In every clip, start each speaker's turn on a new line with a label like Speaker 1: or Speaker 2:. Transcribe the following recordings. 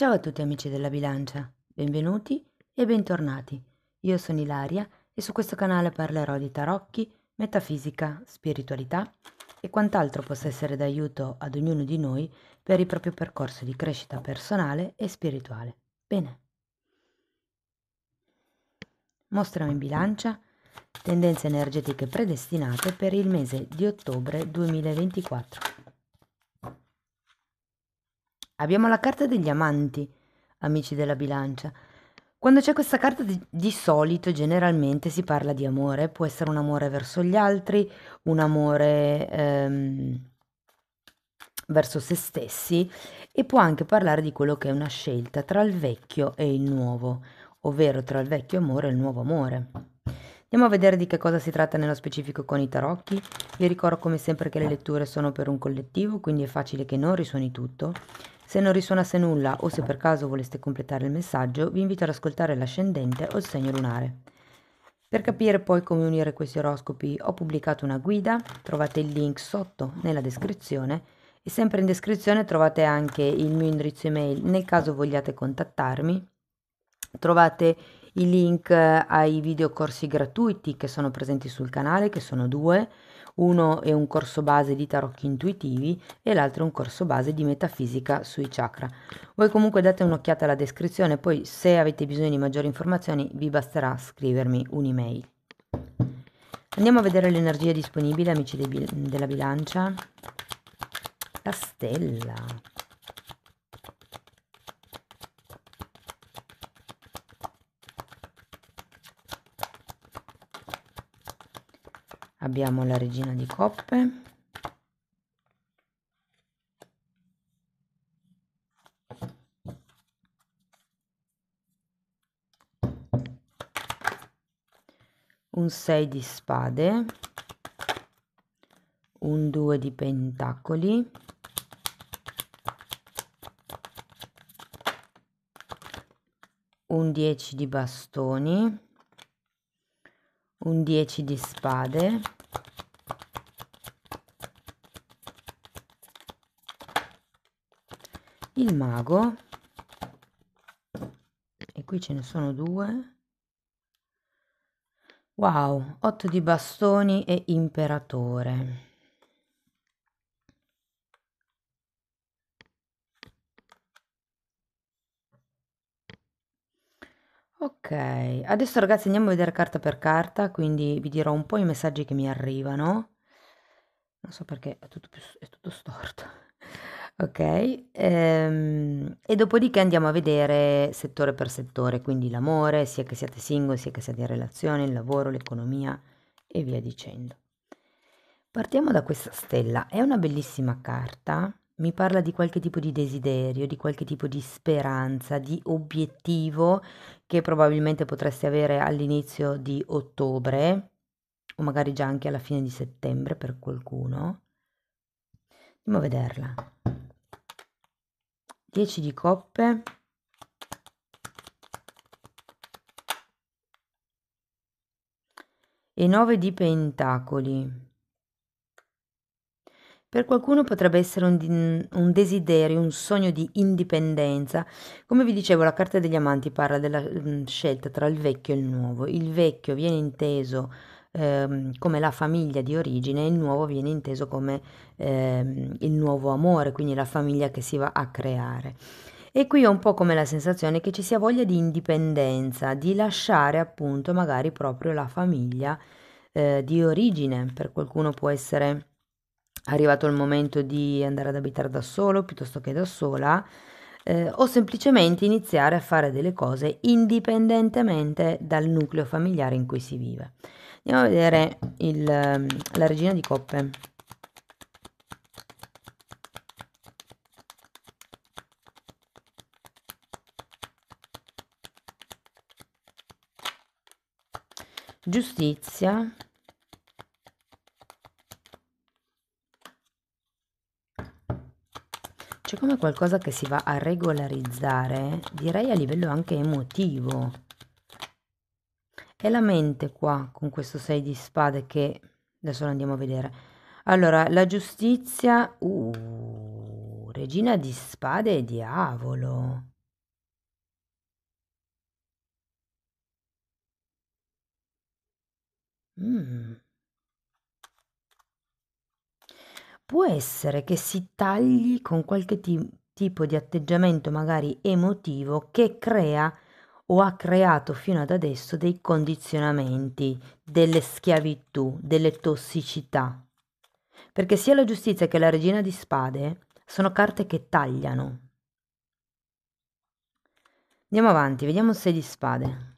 Speaker 1: Ciao a tutti amici della bilancia, benvenuti e bentornati. Io sono Ilaria e su questo canale parlerò di tarocchi, metafisica, spiritualità e quant'altro possa essere d'aiuto ad ognuno di noi per il proprio percorso di crescita personale e spirituale. Bene. Mostriamo in bilancia tendenze energetiche predestinate per il mese di ottobre 2024. Abbiamo la carta degli amanti, amici della bilancia. Quando c'è questa carta di, di, solito generalmente si parla di amore, può essere un amore verso gli altri, un amore ehm, verso se stessi e può anche parlare di quello che è una scelta tra il vecchio e il nuovo, ovvero tra il vecchio amore e il nuovo amore. Andiamo a vedere di che cosa si tratta nello specifico con i tarocchi. Vi ricordo come sempre che le letture sono per un collettivo, quindi è facile che non risuoni tutto. Se non risuonasse nulla o se per caso voleste completare il messaggio, vi invito ad ascoltare l'ascendente o il segno lunare. Per capire poi come unire questi oroscopi ho pubblicato una guida, trovate il link sotto nella descrizione e sempre in descrizione trovate anche il mio indirizzo email nel caso vogliate contattarmi. Trovate i link eh, ai video corsi gratuiti che sono presenti sul canale, che sono due, uno è un corso base di tarocchi intuitivi e l'altro è un corso base di metafisica sui chakra. Voi comunque date un'occhiata alla descrizione, poi se avete bisogno di maggiori informazioni vi basterà scrivermi un'email. Andiamo a vedere l'energia disponibile, amici della bilancia. La stella. abbiamo la regina di coppe un 6 di spade un 2 di pentacoli un 10 di bastoni un 10 di spade il mago e qui ce ne sono due wow 8 di bastoni e imperatore Ok, adesso ragazzi andiamo a vedere carta per carta, quindi vi dirò un po' i messaggi che mi arrivano. Non so perché è tutto, più, è tutto storto. Ok, ehm, e dopodiché andiamo a vedere settore per settore, quindi l'amore, sia che siate single, sia che siate in relazione, il lavoro, l'economia e via dicendo. Partiamo da questa stella, è una bellissima carta, mi parla di qualche tipo di desiderio, di qualche tipo di speranza, di obiettivo che probabilmente potreste avere all'inizio di ottobre o magari già anche alla fine di settembre per qualcuno. Andiamo a vederla. 10 di coppe. E 9 di pentacoli. Per qualcuno potrebbe essere un, un, desiderio, un sogno di indipendenza. Come vi dicevo, la carta degli amanti parla della mm, scelta tra il vecchio e il nuovo. Il vecchio viene inteso ehm, come la famiglia di origine, il nuovo viene inteso come ehm, il nuovo amore, quindi la famiglia che si va a creare. E qui ho un po' come la sensazione che ci sia voglia di indipendenza, di lasciare appunto magari proprio la famiglia eh, di origine. Per qualcuno può essere arrivato il momento di andare ad abitare da solo piuttosto che da sola. Eh, o semplicemente iniziare a fare delle cose indipendentemente dal nucleo familiare in cui si vive. Andiamo a vedere il, ehm, la regina di coppe. Giustizia. C'è come qualcosa che si va a regolarizzare, direi a livello anche emotivo. È la mente qua, con questo 6 di spade che adesso lo andiamo a vedere. Allora, la giustizia... Uh, regina di spade e diavolo. Mm. Può essere che si tagli con qualche tipo di atteggiamento magari emotivo che crea o ha creato fino ad adesso dei condizionamenti, delle schiavitù, delle tossicità. Perché sia la giustizia che la regina di spade sono carte che tagliano. Andiamo avanti, vediamo 6 di spade.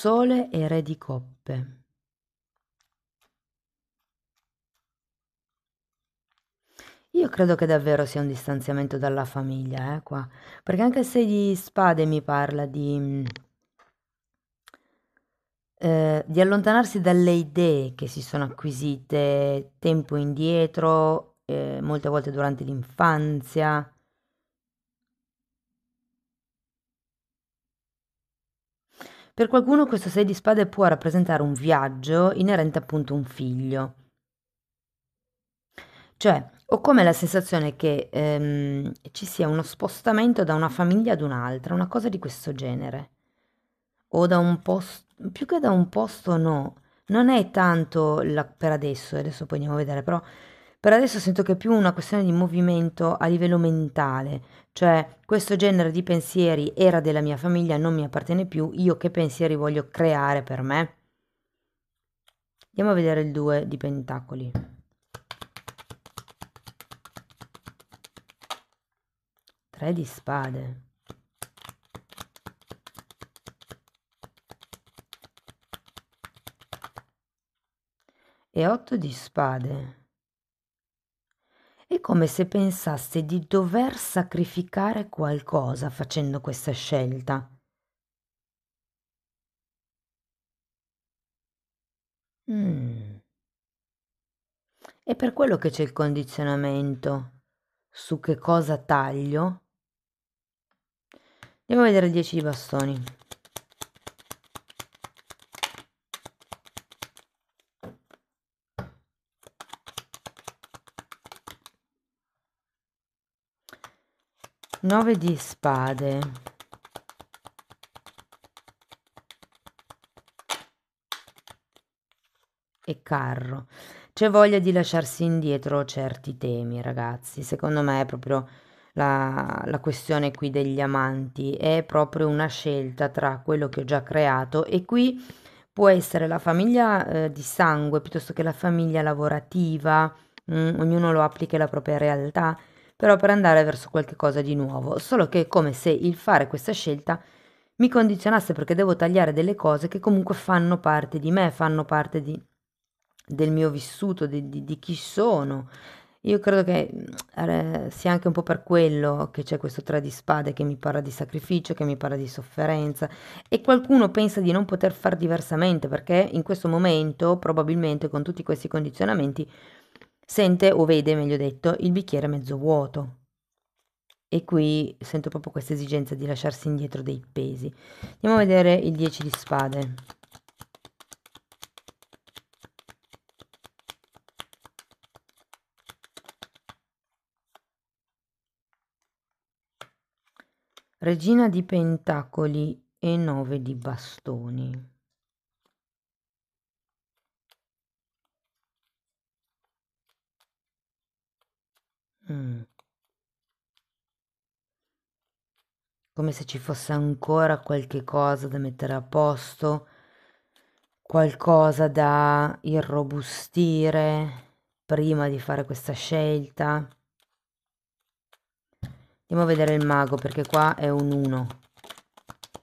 Speaker 1: sole e re di coppe. Io credo che davvero sia un distanziamento dalla famiglia, eh, qua. Perché anche se di spade mi parla di... Mm, eh, di allontanarsi dalle idee che si sono acquisite tempo indietro, eh, molte volte durante l'infanzia, Per qualcuno questo sei di spade può rappresentare un viaggio inerente appunto a un figlio. Cioè, ho come la sensazione che ehm, ci sia uno spostamento da una famiglia ad un'altra, una cosa di questo genere. O da un posto, più che da un posto no, non è tanto la, per adesso, adesso poi andiamo a vedere, però per adesso sento che è più una questione di movimento a livello mentale, cioè, questo genere di pensieri era della mia famiglia, non mi appartiene più, io che pensieri voglio creare per me? Andiamo a vedere il 2 di pentacoli. Tre di spade. E otto di spade come se pensasse di dover sacrificare qualcosa facendo questa scelta. Mm. È per quello che c'è il condizionamento su che cosa taglio. Andiamo a vedere 10 di bastoni. 9 di spade e carro. C'è voglia di lasciarsi indietro certi temi, ragazzi. Secondo me è proprio la, la questione qui degli amanti, è proprio una scelta tra quello che ho già creato e qui può essere la famiglia eh, di sangue piuttosto che la famiglia lavorativa, mm, ognuno lo applica la propria realtà però per andare verso qualcosa di nuovo, solo che è come se il fare questa scelta mi condizionasse perché devo tagliare delle cose che comunque fanno parte di me, fanno parte di, del mio vissuto, di, di, di chi sono. Io credo che mm, eh, sia anche un po' per quello che c'è questo tre di spade che mi parla di sacrificio, che mi parla di sofferenza e qualcuno pensa di non poter far diversamente perché in questo momento probabilmente con tutti questi condizionamenti sente o vede, meglio detto, il bicchiere mezzo vuoto. E qui sento proprio questa esigenza di lasciarsi indietro dei pesi. Andiamo a vedere il 10 di spade. Regina di pentacoli e 9 di bastoni. Mm. Come se ci fosse ancora qualche cosa da mettere a posto, qualcosa da irrobustire prima di fare questa scelta. Andiamo a vedere il mago perché qua è un 1,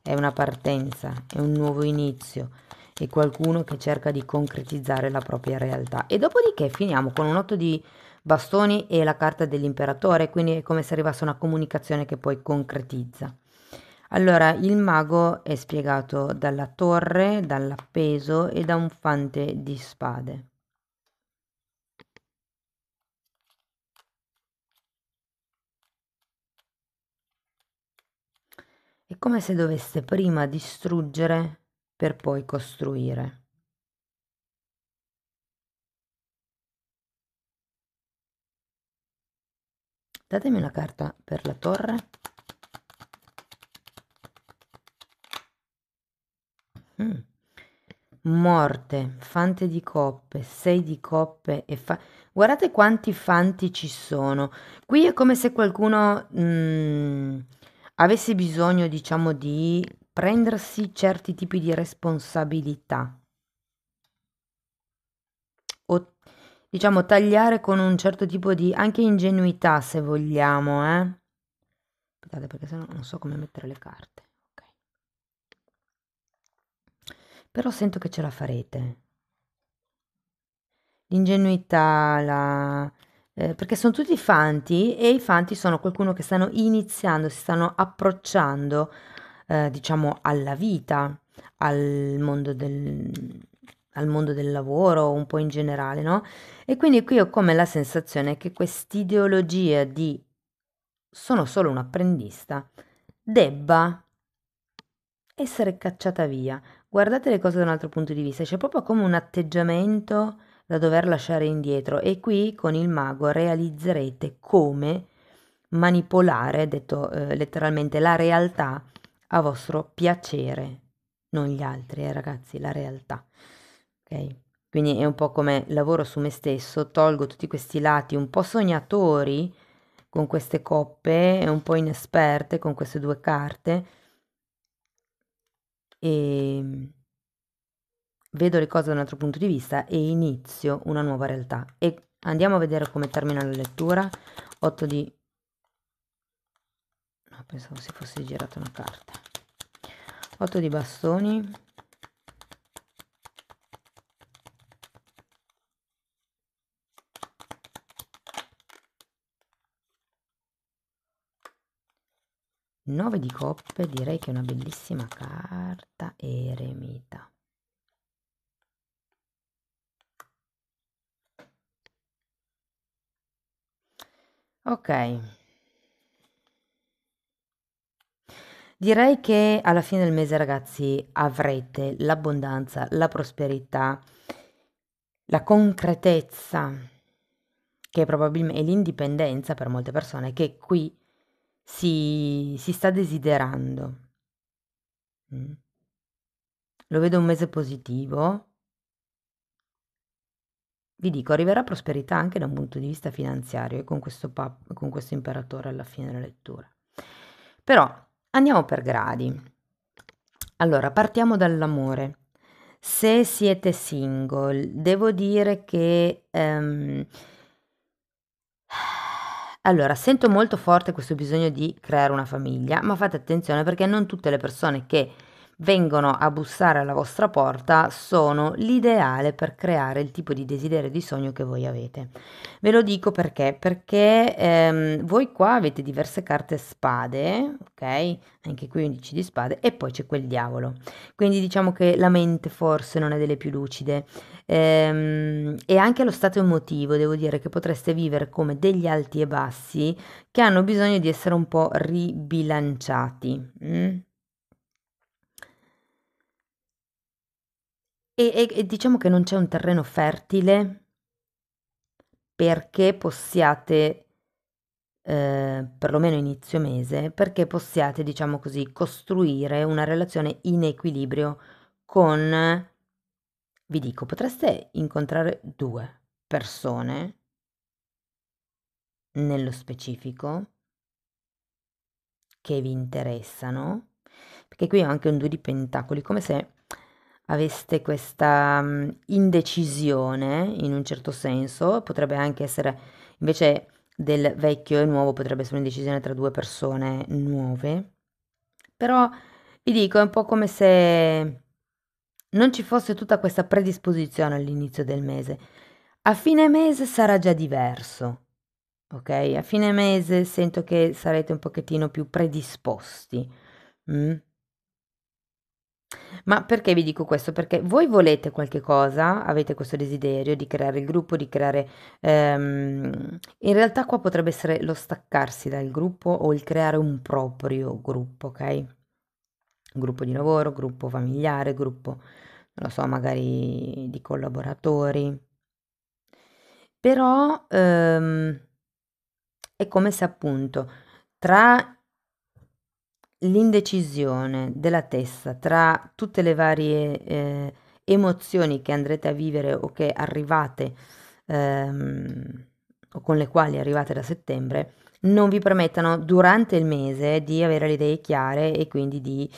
Speaker 1: è una partenza, è un nuovo inizio, è qualcuno che cerca di concretizzare la propria realtà. E dopodiché finiamo con un 8 di bastoni e la carta dell'imperatore, quindi è come se arrivasse una comunicazione che poi concretizza. Allora, il mago è spiegato dalla torre, dall'appeso e da un fante di spade. È come se dovesse prima distruggere per poi costruire. Datemi una carta per la torre. Mm. Morte, fante di coppe, sei di coppe e fa... Guardate quanti fanti ci sono. Qui è come se qualcuno mh, mm, avesse bisogno, diciamo, di prendersi certi tipi di responsabilità. diciamo, tagliare con un certo tipo di anche ingenuità, se vogliamo, eh. Aspettate perché sennò non so come mettere le carte. Okay. Però sento che ce la farete. L'ingenuità, la... Eh, perché sono tutti fanti e i fanti sono qualcuno che stanno iniziando, si stanno approcciando, eh, diciamo, alla vita, al mondo del, al mondo del lavoro, un po' in generale, no? E quindi qui ho come la sensazione che quest'ideologia di sono solo un apprendista debba essere cacciata via. Guardate le cose da un altro punto di vista, c'è proprio come un atteggiamento da dover lasciare indietro e qui con il mago realizzerete come manipolare, detto eh, letteralmente, la realtà a vostro piacere, non gli altri, eh, ragazzi, la realtà ok? Quindi è un po' come lavoro su me stesso, tolgo tutti questi lati un po' sognatori con queste coppe e un po' inesperte con queste due carte e ehm, vedo le cose da un altro punto di vista e inizio una nuova realtà. E andiamo a vedere come termina la lettura. 8 di... No, pensavo si fosse girata una carta. 8 di bastoni. 9 di coppe direi che è una bellissima carta eremita ok direi che alla fine del mese ragazzi avrete l'abbondanza la prosperità la concretezza che probabilmente e l'indipendenza per molte persone che qui si, si sta desiderando. Mm. Lo vedo un mese positivo. Vi dico, arriverà prosperità anche da un punto di vista finanziario e con questo, pap- con questo imperatore alla fine della lettura. Però andiamo per gradi. Allora, partiamo dall'amore. Se siete single, devo dire che... Um, allora, sento molto forte questo bisogno di creare una famiglia, ma fate attenzione perché non tutte le persone che vengono a bussare alla vostra porta sono l'ideale per creare il tipo di desiderio di sogno che voi avete. Ve lo dico perché? Perché ehm, voi qua avete diverse carte spade, ok? Anche qui 11 di spade e poi c'è quel diavolo. Quindi diciamo che la mente forse non è delle più lucide ehm, e anche lo stato emotivo devo dire che potreste vivere come degli alti e bassi che hanno bisogno di essere un po' ribilanciati. Mm? E, e, e diciamo che non c'è un terreno fertile perché possiate, eh, perlomeno inizio mese, perché possiate, diciamo così, costruire una relazione in equilibrio con, vi dico, potreste incontrare due persone nello specifico che vi interessano, perché qui ho anche un due di pentacoli, come se aveste questa mhmm, indecisione in un certo senso, potrebbe anche essere invece del vecchio e nuovo, potrebbe essere un'indecisione tra due persone nuove, però vi dico è un po' come se non ci fosse tutta questa predisposizione all'inizio del mese. A fine mese sarà già diverso, ok? A fine mese sento che sarete un pochettino più predisposti. Mm? Ma perché vi dico questo? Perché voi volete qualche cosa, avete questo desiderio di creare il gruppo, di creare ehm, in realtà qua potrebbe essere lo staccarsi dal gruppo o il creare un proprio gruppo, ok? Gruppo di lavoro, gruppo familiare, gruppo, non lo so, magari di collaboratori. Però ehm, è come se appunto tra l'indecisione della testa tra tutte le varie eh, emozioni che andrete a vivere o che arrivate ehm, o con le quali arrivate da settembre non vi permettano durante il mese di avere le idee chiare e quindi di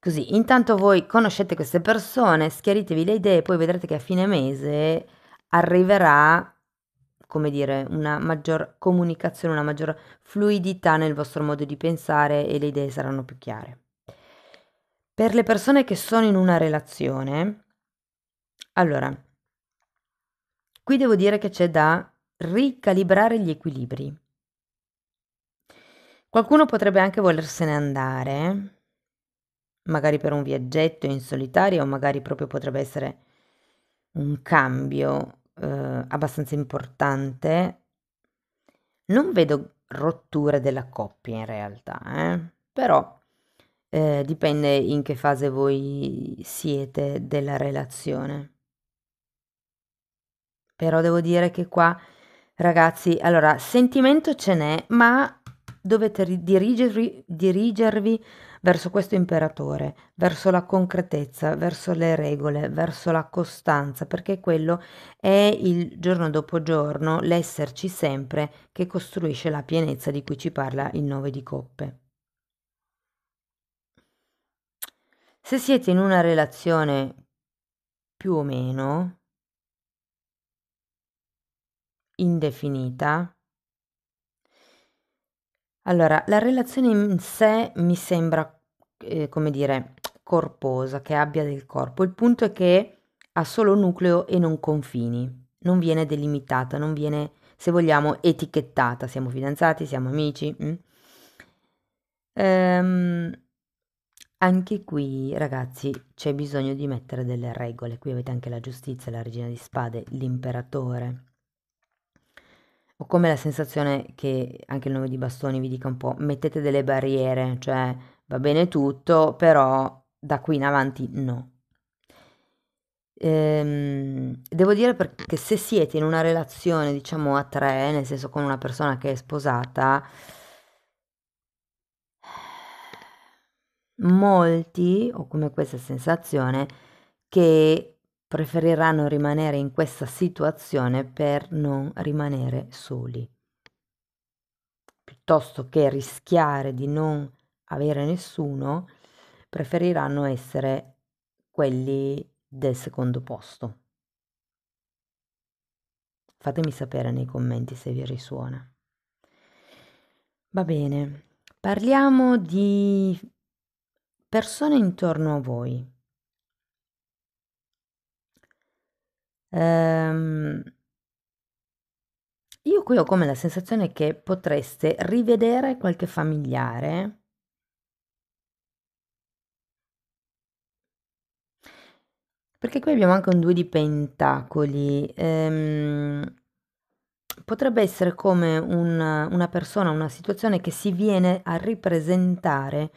Speaker 1: così intanto voi conoscete queste persone schiaritevi le idee poi vedrete che a fine mese arriverà come dire, una maggior comunicazione, una maggior fluidità nel vostro modo di pensare e le idee saranno più chiare. Per le persone che sono in una relazione, allora, qui devo dire che c'è da ricalibrare gli equilibri. Qualcuno potrebbe anche volersene andare, magari per un viaggetto in solitaria o magari proprio potrebbe essere un cambio eh, abbastanza importante. Non vedo rotture della coppia in realtà, eh? però eh, dipende in che fase voi siete della relazione. Però devo dire che qua, ragazzi, allora, sentimento ce n'è, ma dovete dirigervi, dirigervi verso questo imperatore, verso la concretezza, verso le regole, verso la costanza, perché quello è il giorno dopo giorno l'esserci sempre che costruisce la pienezza di cui ci parla il 9 di coppe. Se siete in una relazione più o meno indefinita, allora, la relazione in sé mi sembra eh, come dire, corposa, che abbia del corpo. Il punto è che ha solo nucleo e non confini, non viene delimitata, non viene, se vogliamo, etichettata. Siamo fidanzati, siamo amici. Mm? Ehm, anche qui, ragazzi, c'è bisogno di mettere delle regole. Qui avete anche la giustizia, la regina di spade, l'imperatore. Ho come la sensazione che anche il nome di bastoni vi dica un po', mettete delle barriere, cioè va bene tutto, però da qui in avanti no. Ehm, devo dire perché se siete in una relazione, diciamo a tre, nel senso con una persona che è sposata, molti, ho come questa sensazione, che preferiranno rimanere in questa situazione per non rimanere soli, piuttosto che rischiare di non avere nessuno, preferiranno essere quelli del secondo posto. Fatemi sapere nei commenti se vi risuona. Va bene, parliamo di persone intorno a voi. Um, io qui ho come la sensazione che potreste rivedere qualche familiare Perché qui abbiamo anche un 2 di pentacoli. Ehm, potrebbe essere come un, una persona, una situazione che si viene a ripresentare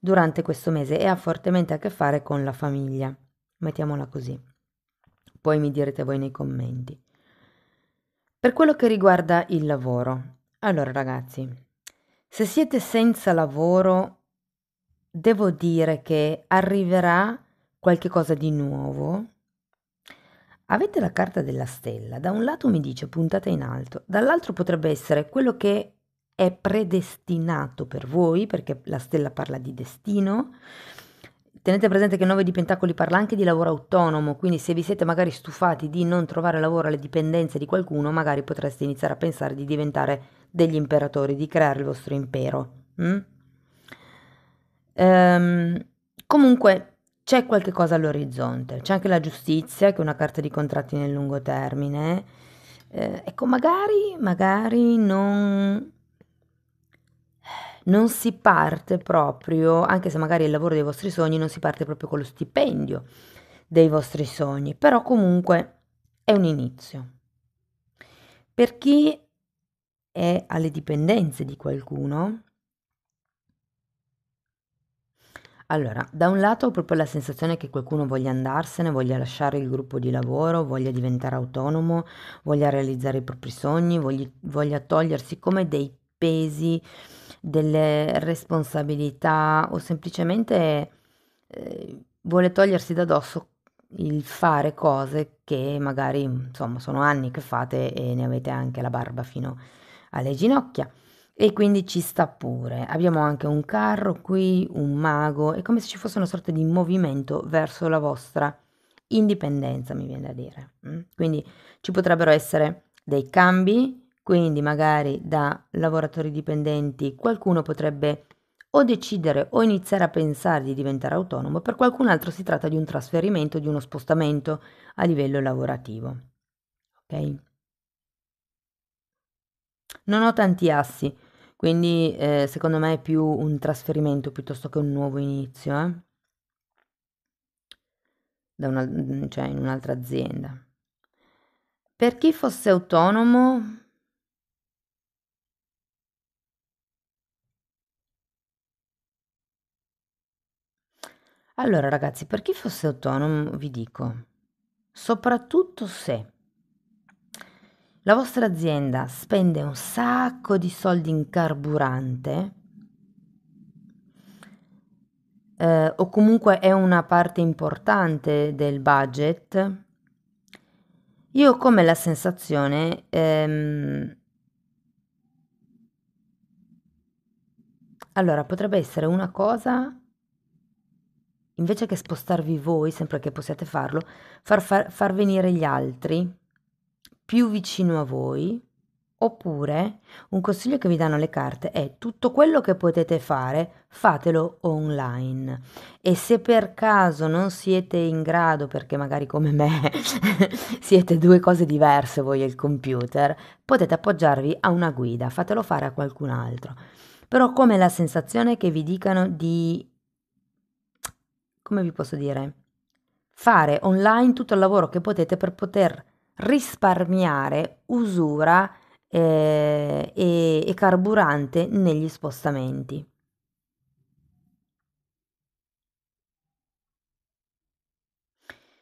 Speaker 1: durante questo mese e ha fortemente a che fare con la famiglia. Mettiamola così. Poi mi direte voi nei commenti. Per quello che riguarda il lavoro, allora ragazzi, se siete senza lavoro, devo dire che arriverà qualche cosa di nuovo? Avete la carta della stella, da un lato mi dice puntata in alto, dall'altro potrebbe essere quello che è predestinato per voi, perché la stella parla di destino. Tenete presente che il 9 di Pentacoli parla anche di lavoro autonomo, quindi se vi siete magari stufati di non trovare lavoro alle dipendenze di qualcuno, magari potreste iniziare a pensare di diventare degli imperatori, di creare il vostro impero. Mm? Ehm, comunque, c'è qualche cosa all'orizzonte, c'è anche la giustizia che è una carta di contratti nel lungo termine. Eh, ecco, magari, magari non, non si parte proprio, anche se magari è il lavoro dei vostri sogni, non si parte proprio con lo stipendio dei vostri sogni, però comunque è un inizio. Per chi è alle dipendenze di qualcuno, Allora, da un lato ho proprio la sensazione che qualcuno voglia andarsene, voglia lasciare il gruppo di lavoro, voglia diventare autonomo, voglia realizzare i propri sogni, voglia, voglia togliersi come dei pesi, delle responsabilità o semplicemente eh, vuole togliersi da dosso il fare cose che magari insomma sono anni che fate e ne avete anche la barba fino alle ginocchia. E quindi ci sta pure. Abbiamo anche un carro qui, un mago, è come se ci fosse una sorta di movimento verso la vostra indipendenza, mi viene da dire. Mm? Quindi ci potrebbero essere dei cambi, quindi magari da lavoratori dipendenti qualcuno potrebbe o decidere o iniziare a pensare di diventare autonomo, per qualcun altro si tratta di un trasferimento, di uno spostamento a livello lavorativo. Ok? Non ho tanti assi, quindi eh, secondo me è più un trasferimento piuttosto che un nuovo inizio, eh? una, cioè in un'altra azienda. Per chi fosse autonomo, Allora ragazzi, per chi fosse autonomo vi dico, soprattutto se la vostra azienda spende un sacco di soldi in carburante eh, o comunque è una parte importante del budget, io ho come la sensazione ehm, Allora, potrebbe essere una cosa, invece che spostarvi voi, sempre che possiate farlo, far, far, far venire gli altri più vicino a voi, oppure un consiglio che vi danno le carte è tutto quello che potete fare, fatelo online. E se per caso non siete in grado, perché magari come me siete due cose diverse voi e il computer, potete appoggiarvi a una guida, fatelo fare a qualcun altro. Però come la sensazione che vi dicano di... come vi posso dire? Fare online tutto il lavoro che potete per poter risparmiare usura eh, e, e carburante negli spostamenti.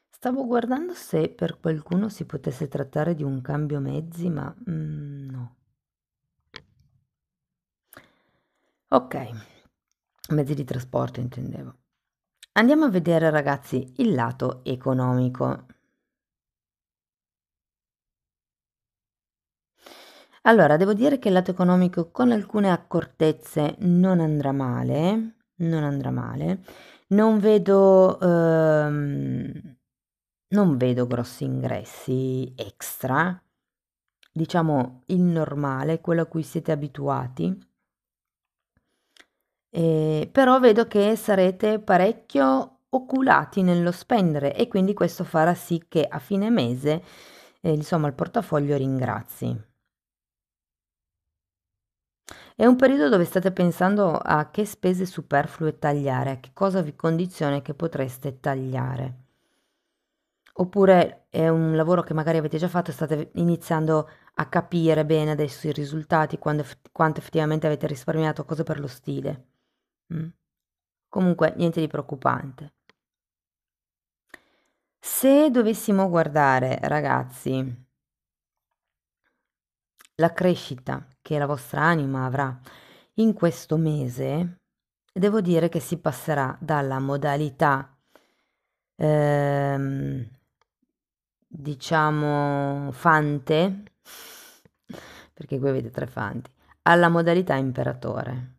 Speaker 1: Stavo guardando se per qualcuno si potesse trattare di un cambio mezzi, ma mm, no. Ok, mezzi di trasporto intendevo. Andiamo a vedere ragazzi il lato economico. Allora, devo dire che il lato economico con alcune accortezze non andrà male, non andrà male. Non vedo, ehm, non vedo grossi ingressi extra, diciamo il normale, quello a cui siete abituati. Eh, però vedo che sarete parecchio oculati nello spendere e quindi questo farà sì che a fine mese, eh, insomma, il portafoglio ringrazi. È un periodo dove state pensando a che spese superflue tagliare, a che cosa vi condiziona e che potreste tagliare. Oppure è un lavoro che magari avete già fatto e state iniziando a capire bene adesso i risultati, quando, quanto effettivamente avete risparmiato, cose per lo stile. Mm? Comunque niente di preoccupante. Se dovessimo guardare, ragazzi, la crescita che la vostra anima avrà in questo mese, devo dire che si passerà dalla modalità, ehm, diciamo, fante, perché qui avete tre fanti, alla modalità imperatore.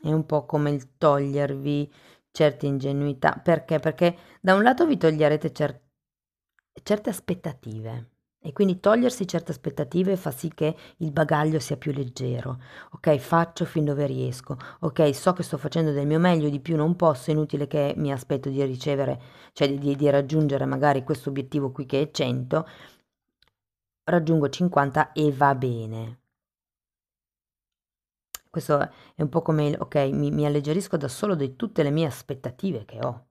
Speaker 1: È un po' come il togliervi certe ingenuità. Perché? Perché da un lato vi toglierete cer- certe aspettative e quindi togliersi certe aspettative fa sì che il bagaglio sia più leggero. Ok, faccio fin dove riesco. Ok, so che sto facendo del mio meglio, di più non posso, è inutile che mi aspetto di ricevere, cioè di, di, raggiungere magari questo obiettivo qui che è 100. Raggiungo 50 e va bene. Questo è un po' come il, ok, mi, mi alleggerisco da solo di tutte le mie aspettative che ho.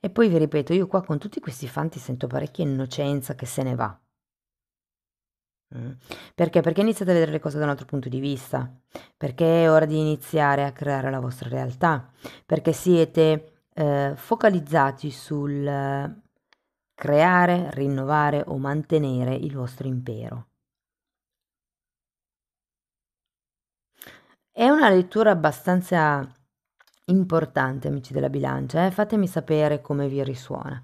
Speaker 1: E poi vi ripeto, io qua con tutti questi fanti sento parecchia innocenza che se ne va. Mm. Perché? Perché iniziate a vedere le cose da un altro punto di vista, perché è ora di iniziare a creare la vostra realtà, perché siete eh, focalizzati sul eh, creare, rinnovare o mantenere il vostro impero. È una lettura abbastanza Importante, amici della bilancia, eh? fatemi sapere come vi risuona.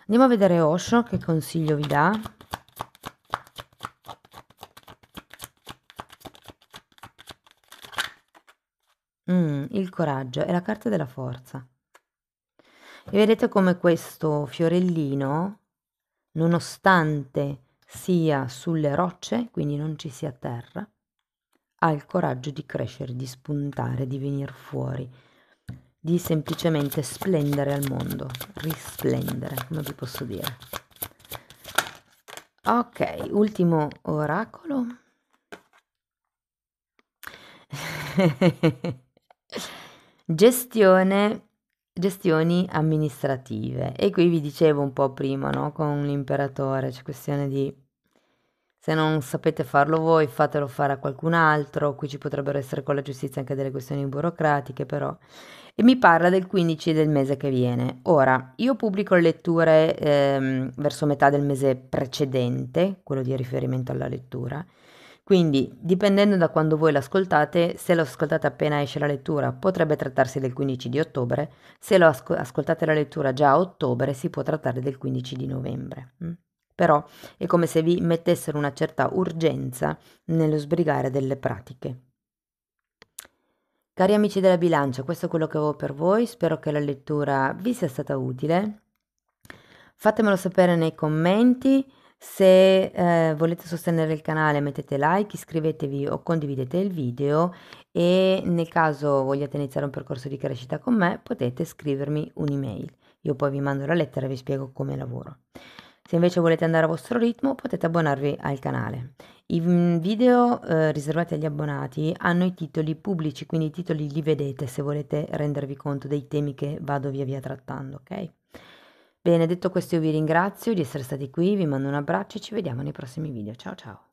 Speaker 1: Andiamo a vedere Osho, che consiglio vi dà. Mm, il coraggio è la carta della forza. E vedete come questo fiorellino, nonostante sia sulle rocce, quindi non ci sia terra, ha il coraggio di crescere, di spuntare, di venire fuori di semplicemente splendere al mondo, risplendere, come vi posso dire. Ok, ultimo oracolo. Gestione, gestioni amministrative. E qui vi dicevo un po' prima, no? Con l'imperatore, c'è questione di se non sapete farlo voi, fatelo fare a qualcun altro. Qui ci potrebbero essere con la giustizia anche delle questioni burocratiche, però. E mi parla del 15 del mese che viene. Ora, io pubblico le letture ehm, verso metà del mese precedente, quello di riferimento alla lettura. Quindi, dipendendo da quando voi l'ascoltate, se lo ascoltate appena esce la lettura, potrebbe trattarsi del 15 di ottobre, se lo asco- ascoltate la lettura già a ottobre, si può trattare del 15 di novembre. Mm? però è come se vi mettessero una certa urgenza nello sbrigare delle pratiche. Cari amici della bilancia, questo è quello che avevo per voi, spero che la lettura vi sia stata utile. Fatemelo sapere nei commenti, se eh, volete sostenere il canale mettete like, iscrivetevi o condividete il video e nel caso vogliate iniziare un percorso di crescita con me potete scrivermi un'email. Io poi vi mando la lettera e vi spiego come lavoro. Se invece volete andare a vostro ritmo potete abbonarvi al canale. I mm, video eh, riservati agli abbonati hanno i titoli pubblici, quindi i titoli li vedete se volete rendervi conto dei temi che vado via via trattando, ok? Bene, detto questo io vi ringrazio di essere stati qui, vi mando un abbraccio e ci vediamo nei prossimi video. Ciao ciao!